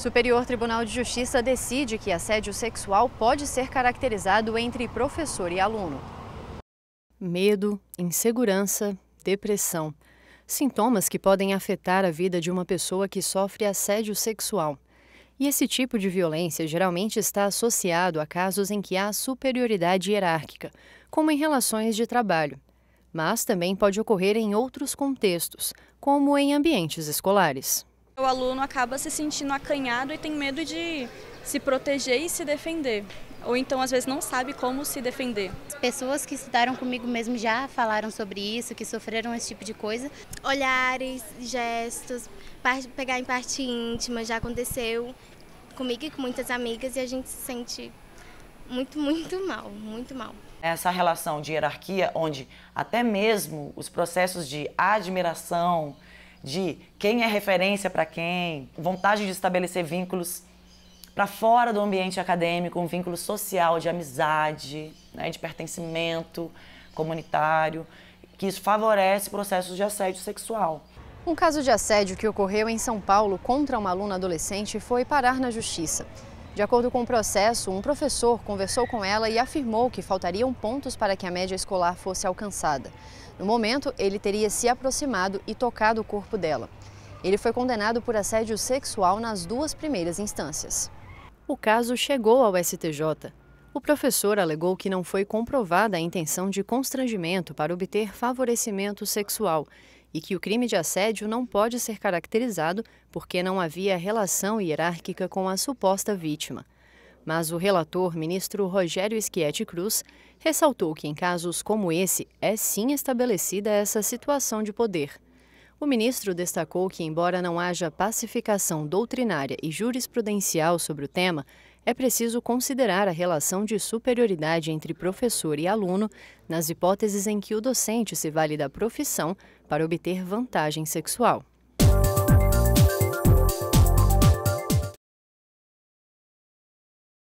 Superior Tribunal de Justiça decide que assédio sexual pode ser caracterizado entre professor e aluno. Medo, insegurança, depressão. Sintomas que podem afetar a vida de uma pessoa que sofre assédio sexual. E esse tipo de violência geralmente está associado a casos em que há superioridade hierárquica, como em relações de trabalho. Mas também pode ocorrer em outros contextos, como em ambientes escolares. O aluno acaba se sentindo acanhado e tem medo de se proteger e se defender. Ou então, às vezes, não sabe como se defender. As pessoas que estudaram comigo mesmo já falaram sobre isso, que sofreram esse tipo de coisa. Olhares, gestos, pegar em parte íntima já aconteceu comigo e com muitas amigas e a gente se sente muito, muito mal, muito mal. Essa relação de hierarquia, onde até mesmo os processos de admiração, de quem é referência para quem, vontade de estabelecer vínculos para fora do ambiente acadêmico, um vínculo social de amizade, né, de pertencimento comunitário, que isso favorece processos de assédio sexual. Um caso de assédio que ocorreu em São Paulo contra uma aluna adolescente foi parar na justiça. De acordo com o processo, um professor conversou com ela e afirmou que faltariam pontos para que a média escolar fosse alcançada. No momento, ele teria se aproximado e tocado o corpo dela. Ele foi condenado por assédio sexual nas duas primeiras instâncias. O caso chegou ao STJ. O professor alegou que não foi comprovada a intenção de constrangimento para obter favorecimento sexual e que o crime de assédio não pode ser caracterizado porque não havia relação hierárquica com a suposta vítima. Mas o relator, ministro Rogério Schietti Cruz, ressaltou que em casos como esse é sim estabelecida essa situação de poder. O ministro destacou que, embora não haja pacificação doutrinária e jurisprudencial sobre o tema, é preciso considerar a relação de superioridade entre professor e aluno nas hipóteses em que o docente se vale da profissão para obter vantagem sexual.